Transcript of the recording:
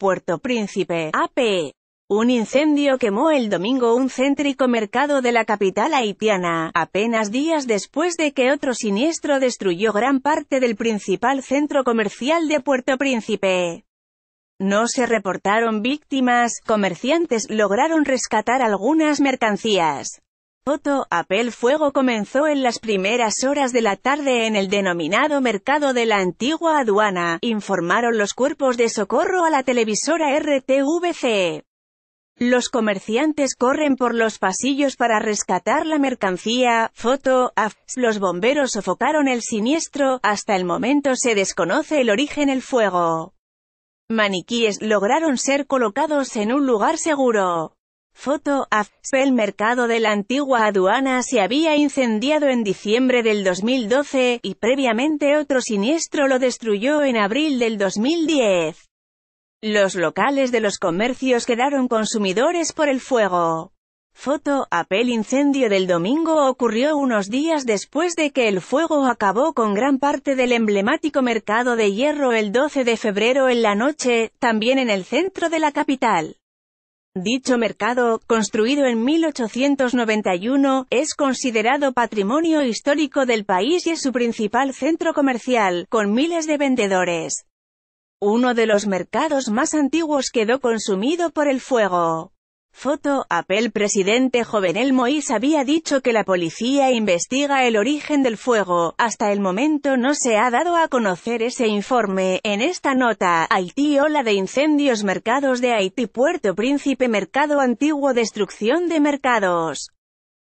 Puerto Príncipe, AP. Un incendio quemó el domingo un céntrico mercado de la capital haitiana, apenas días después de que otro siniestro destruyó gran parte del principal centro comercial de Puerto Príncipe. No se reportaron víctimas, comerciantes lograron rescatar algunas mercancías. Foto, apel Fuego comenzó en las primeras horas de la tarde en el denominado mercado de la antigua aduana, informaron los cuerpos de socorro a la televisora RTVC. Los comerciantes corren por los pasillos para rescatar la mercancía, foto, af, los bomberos sofocaron el siniestro, hasta el momento se desconoce el origen del fuego. Maniquíes lograron ser colocados en un lugar seguro. Foto El mercado de la antigua aduana se había incendiado en diciembre del 2012, y previamente otro siniestro lo destruyó en abril del 2010. Los locales de los comercios quedaron consumidores por el fuego. Foto, el incendio del domingo ocurrió unos días después de que el fuego acabó con gran parte del emblemático mercado de hierro el 12 de febrero en la noche, también en el centro de la capital. Dicho mercado, construido en 1891, es considerado patrimonio histórico del país y es su principal centro comercial, con miles de vendedores. Uno de los mercados más antiguos quedó consumido por el fuego. Foto, Apple presidente Jovenel Moïse había dicho que la policía investiga el origen del fuego, hasta el momento no se ha dado a conocer ese informe, en esta nota, Haití ola de incendios mercados de Haití Puerto Príncipe mercado antiguo destrucción de mercados